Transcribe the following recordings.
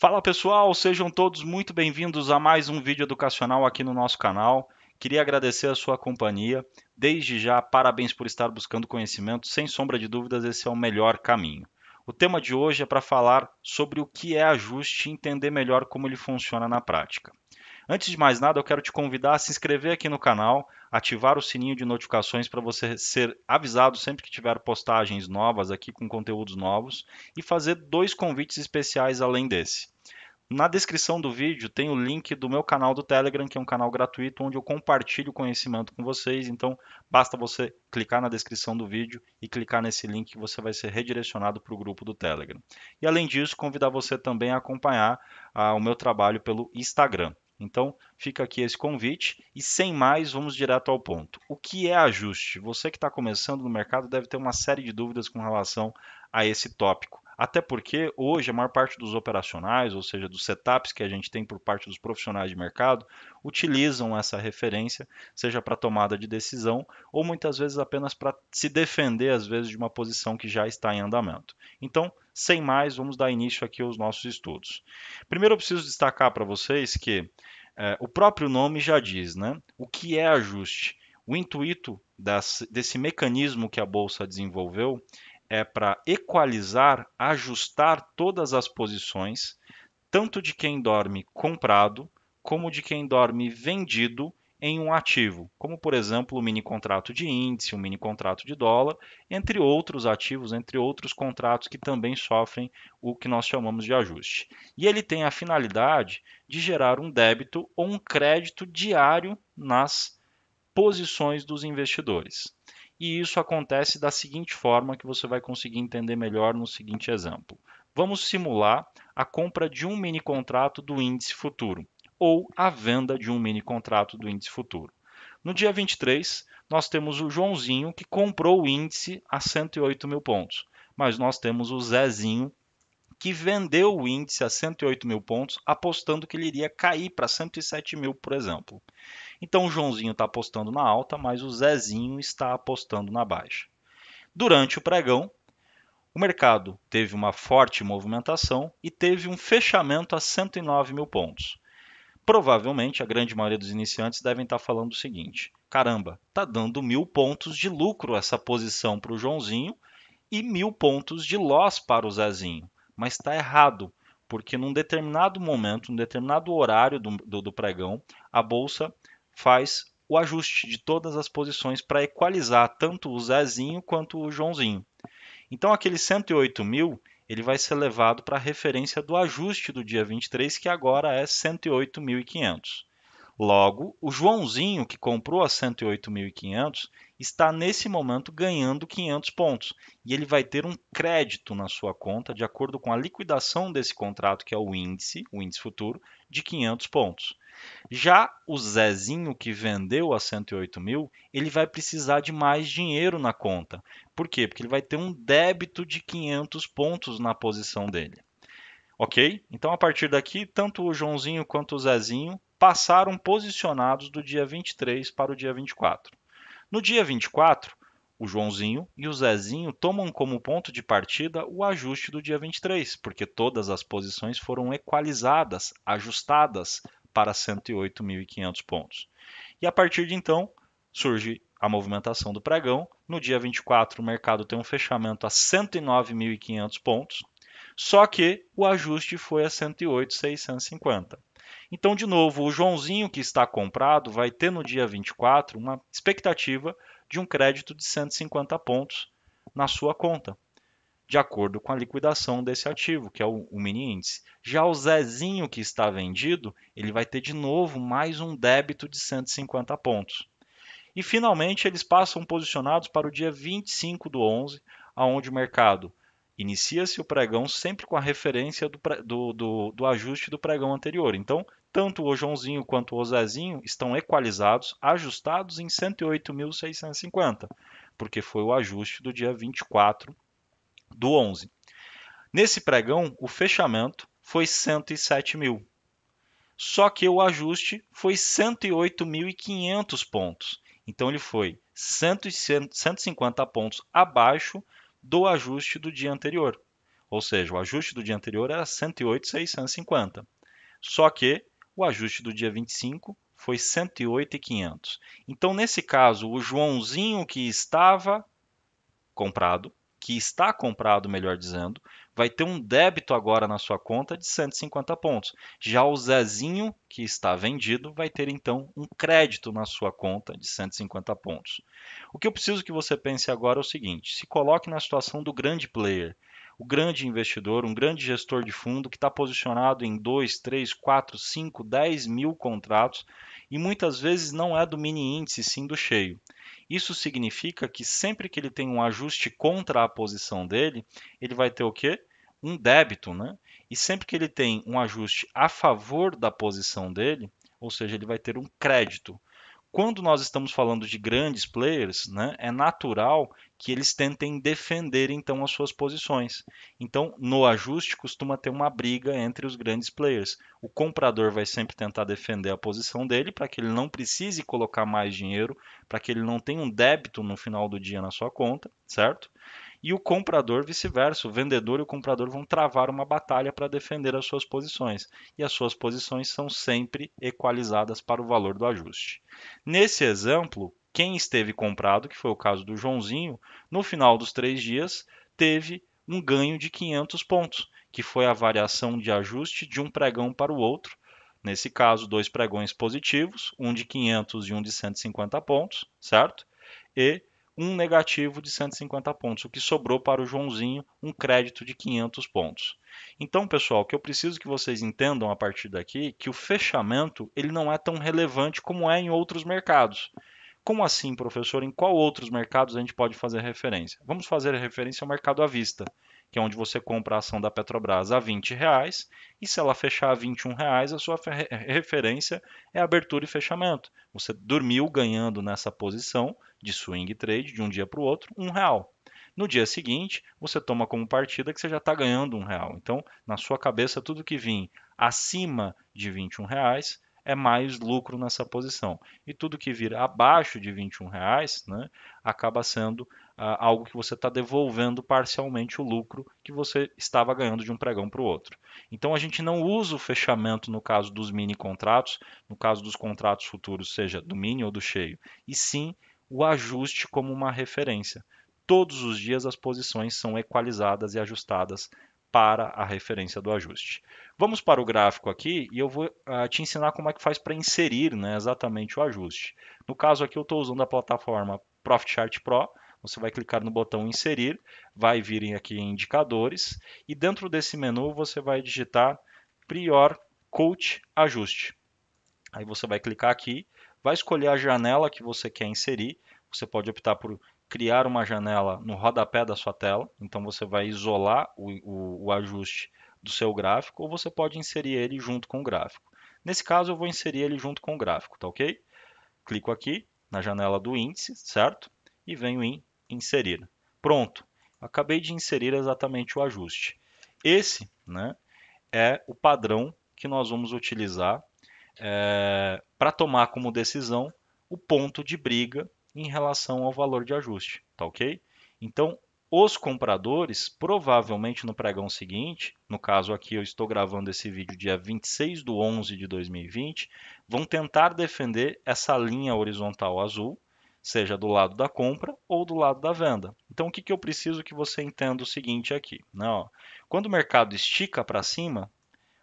Fala pessoal, sejam todos muito bem-vindos a mais um vídeo educacional aqui no nosso canal. Queria agradecer a sua companhia. Desde já, parabéns por estar buscando conhecimento. Sem sombra de dúvidas, esse é o melhor caminho. O tema de hoje é para falar sobre o que é ajuste e entender melhor como ele funciona na prática. Antes de mais nada, eu quero te convidar a se inscrever aqui no canal, ativar o sininho de notificações para você ser avisado sempre que tiver postagens novas aqui com conteúdos novos e fazer dois convites especiais além desse. Na descrição do vídeo tem o link do meu canal do Telegram, que é um canal gratuito onde eu compartilho conhecimento com vocês, então basta você clicar na descrição do vídeo e clicar nesse link que você vai ser redirecionado para o grupo do Telegram. E além disso, convidar você também a acompanhar ah, o meu trabalho pelo Instagram. Então, fica aqui esse convite e sem mais, vamos direto ao ponto. O que é ajuste? Você que está começando no mercado deve ter uma série de dúvidas com relação a esse tópico. Até porque hoje a maior parte dos operacionais, ou seja, dos setups que a gente tem por parte dos profissionais de mercado, utilizam essa referência, seja para tomada de decisão ou muitas vezes apenas para se defender, às vezes, de uma posição que já está em andamento. Então, sem mais, vamos dar início aqui aos nossos estudos. Primeiro, eu preciso destacar para vocês que é, o próprio nome já diz, né? O que é ajuste? O intuito das, desse mecanismo que a bolsa desenvolveu é para equalizar, ajustar todas as posições, tanto de quem dorme comprado, como de quem dorme vendido, em um ativo, como por exemplo o mini contrato de índice, o mini contrato de dólar, entre outros ativos, entre outros contratos que também sofrem o que nós chamamos de ajuste. E ele tem a finalidade de gerar um débito ou um crédito diário nas posições dos investidores. E isso acontece da seguinte forma que você vai conseguir entender melhor no seguinte exemplo. Vamos simular a compra de um mini contrato do índice futuro ou a venda de um mini contrato do índice futuro. No dia 23, nós temos o Joãozinho que comprou o índice a 108 mil pontos, mas nós temos o Zezinho que vendeu o índice a 108 mil pontos, apostando que ele iria cair para 107 mil, por exemplo. Então o Joãozinho está apostando na alta, mas o Zezinho está apostando na baixa. Durante o pregão, o mercado teve uma forte movimentação e teve um fechamento a 109 mil pontos provavelmente a grande maioria dos iniciantes devem estar tá falando o seguinte: caramba, tá dando mil pontos de lucro essa posição para o Joãozinho e mil pontos de loss para o Zezinho. Mas está errado, porque num determinado momento, num determinado horário do, do, do pregão, a bolsa faz o ajuste de todas as posições para equalizar tanto o Zezinho quanto o Joãozinho. Então, aqueles 108 mil, ele vai ser levado para a referência do ajuste do dia 23, que agora é 108.500. Logo, o Joãozinho, que comprou a 108.500, está nesse momento ganhando 500 pontos e ele vai ter um crédito na sua conta, de acordo com a liquidação desse contrato, que é o índice, o índice futuro, de 500 pontos. Já o Zezinho, que vendeu a 108 mil, ele vai precisar de mais dinheiro na conta. Por quê? Porque ele vai ter um débito de 500 pontos na posição dele. Ok? Então, a partir daqui, tanto o Joãozinho quanto o Zezinho passaram posicionados do dia 23 para o dia 24. No dia 24, o Joãozinho e o Zezinho tomam como ponto de partida o ajuste do dia 23, porque todas as posições foram equalizadas, ajustadas, para 108.500 pontos. E a partir de então, surge a movimentação do pregão. No dia 24, o mercado tem um fechamento a 109.500 pontos, só que o ajuste foi a 108.650. Então, de novo, o Joãozinho que está comprado vai ter no dia 24 uma expectativa de um crédito de 150 pontos na sua conta de acordo com a liquidação desse ativo, que é o, o mini índice. Já o Zezinho que está vendido, ele vai ter de novo mais um débito de 150 pontos. E finalmente eles passam posicionados para o dia 25 do 11, aonde o mercado inicia-se o pregão sempre com a referência do, do, do, do, ajuste do pregão anterior. Então, tanto o Joãozinho quanto o Zezinho estão equalizados, ajustados em 108.650, porque foi o ajuste do dia 24 do 11. Nesse pregão, o fechamento foi 107 mil. Só que o ajuste foi 108.500 pontos. Então ele foi 150 pontos abaixo do ajuste do dia anterior. Ou seja, o ajuste do dia anterior era 108,650. Só que o ajuste do dia 25 foi 108,500. Então, nesse caso, o Joãozinho que estava comprado que está comprado, melhor dizendo, vai ter um débito agora na sua conta de 150 pontos. Já o Zezinho, que está vendido, vai ter então um crédito na sua conta de 150 pontos. O que eu preciso que você pense agora é o seguinte: se coloque na situação do grande player, o grande investidor, um grande gestor de fundo que está posicionado em 2, 3, 4, 5, 10 mil contratos e muitas vezes não é do mini índice, sim do cheio. Isso significa que sempre que ele tem um ajuste contra a posição dele, ele vai ter o quê? Um débito, né? E sempre que ele tem um ajuste a favor da posição dele, ou seja, ele vai ter um crédito quando nós estamos falando de grandes players, né, é natural que eles tentem defender então as suas posições. Então, no ajuste costuma ter uma briga entre os grandes players. O comprador vai sempre tentar defender a posição dele para que ele não precise colocar mais dinheiro, para que ele não tenha um débito no final do dia na sua conta, certo? e o comprador vice-versa, o vendedor e o comprador vão travar uma batalha para defender as suas posições, e as suas posições são sempre equalizadas para o valor do ajuste. Nesse exemplo, quem esteve comprado, que foi o caso do Joãozinho, no final dos três dias teve um ganho de 500 pontos, que foi a variação de ajuste de um pregão para o outro. Nesse caso, dois pregões positivos, um de 500 e um de 150 pontos, certo? E um negativo de 150 pontos, o que sobrou para o Joãozinho um crédito de 500 pontos. Então, pessoal, o que eu preciso que vocês entendam a partir daqui que o fechamento ele não é tão relevante como é em outros mercados. Como assim, professor? Em qual outros mercados a gente pode fazer referência? Vamos fazer referência ao mercado à vista que é onde você compra a ação da Petrobras a 20 reais, e se ela fechar a 21 reais, a sua referência é abertura e fechamento. Você dormiu ganhando nessa posição de swing trade de um dia para o outro um real. No dia seguinte, você toma como partida que você já está ganhando um real. Então, na sua cabeça, tudo que vir acima de 21 reais é mais lucro nessa posição. E tudo que vir abaixo de 21 reais né, acaba sendo ah, algo que você está devolvendo parcialmente o lucro que você estava ganhando de um pregão para o outro. Então a gente não usa o fechamento no caso dos mini contratos, no caso dos contratos futuros, seja do mini ou do cheio, e sim o ajuste como uma referência. Todos os dias as posições são equalizadas e ajustadas para a referência do ajuste. Vamos para o gráfico aqui e eu vou uh, te ensinar como é que faz para inserir né, exatamente o ajuste. No caso aqui eu estou usando a plataforma Profit Chart Pro, você vai clicar no botão inserir, vai vir aqui em indicadores e dentro desse menu você vai digitar Prior Coach Ajuste. Aí você vai clicar aqui, vai escolher a janela que você quer inserir. Você pode optar por criar uma janela no rodapé da sua tela, então você vai isolar o, o, o ajuste do seu gráfico ou você pode inserir ele junto com o gráfico. Nesse caso eu vou inserir ele junto com o gráfico, tá ok? Clico aqui na janela do índice, certo? E venho em inserir. Pronto, acabei de inserir exatamente o ajuste. Esse né, é o padrão que nós vamos utilizar é, para tomar como decisão o ponto de briga em relação ao valor de ajuste, tá ok? Então, os compradores, provavelmente no pregão seguinte, no caso aqui eu estou gravando esse vídeo dia 26 de 11 de 2020, vão tentar defender essa linha horizontal azul, seja do lado da compra ou do lado da venda. Então, o que, que eu preciso que você entenda o seguinte aqui? Né? Ó, quando o mercado estica para cima,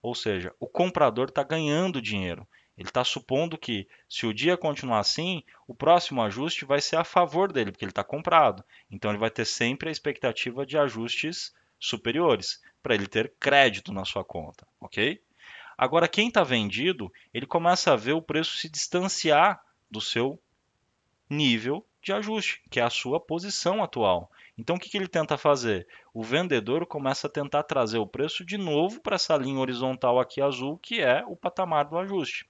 ou seja, o comprador está ganhando dinheiro. Ele está supondo que, se o dia continuar assim, o próximo ajuste vai ser a favor dele, porque ele está comprado. Então, ele vai ter sempre a expectativa de ajustes superiores, para ele ter crédito na sua conta, ok? Agora, quem está vendido, ele começa a ver o preço se distanciar do seu nível de ajuste, que é a sua posição atual. Então, o que, ele tenta fazer? O vendedor começa a tentar trazer o preço de novo para essa linha horizontal aqui azul, que é o patamar do ajuste.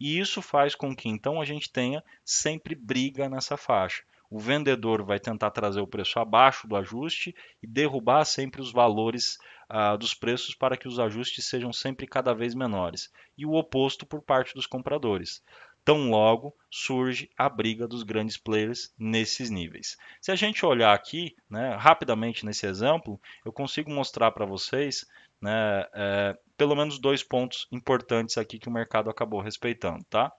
E isso faz com que, então, a gente tenha sempre briga nessa faixa. O vendedor vai tentar trazer o preço abaixo do ajuste e derrubar sempre os valores ah, dos preços para que os ajustes sejam sempre cada vez menores. E o oposto por parte dos compradores tão logo surge a briga dos grandes players nesses níveis. Se a gente olhar aqui, né, rapidamente nesse exemplo, eu consigo mostrar para vocês né, é, pelo menos dois pontos importantes aqui que o mercado acabou respeitando. Tá?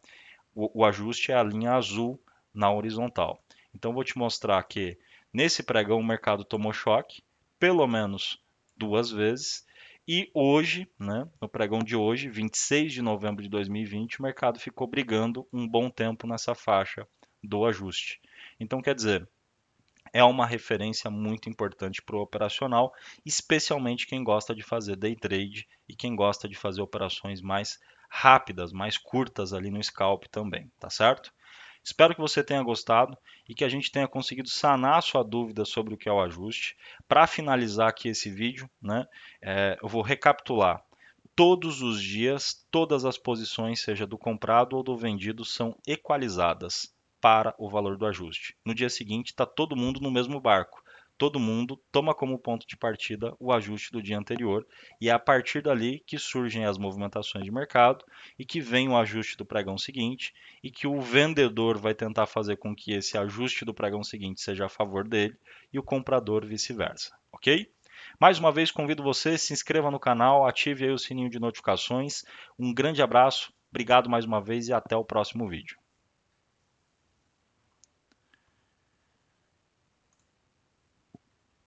O, o ajuste é a linha azul na horizontal. Então, vou te mostrar que nesse pregão o mercado tomou choque, pelo menos duas vezes, e hoje, né, no pregão de hoje, 26 de novembro de 2020, o mercado ficou brigando um bom tempo nessa faixa do ajuste. Então, quer dizer, é uma referência muito importante para o operacional, especialmente quem gosta de fazer day trade e quem gosta de fazer operações mais rápidas, mais curtas ali no scalp também, tá certo? Espero que você tenha gostado e que a gente tenha conseguido sanar a sua dúvida sobre o que é o ajuste. Para finalizar aqui esse vídeo, né, é, eu vou recapitular. Todos os dias, todas as posições, seja do comprado ou do vendido, são equalizadas para o valor do ajuste. No dia seguinte, está todo mundo no mesmo barco todo mundo toma como ponto de partida o ajuste do dia anterior e é a partir dali que surgem as movimentações de mercado e que vem o ajuste do pregão seguinte e que o vendedor vai tentar fazer com que esse ajuste do pregão seguinte seja a favor dele e o comprador vice-versa, ok? Mais uma vez convido você, se inscreva no canal, ative aí o sininho de notificações. Um grande abraço, obrigado mais uma vez e até o próximo vídeo.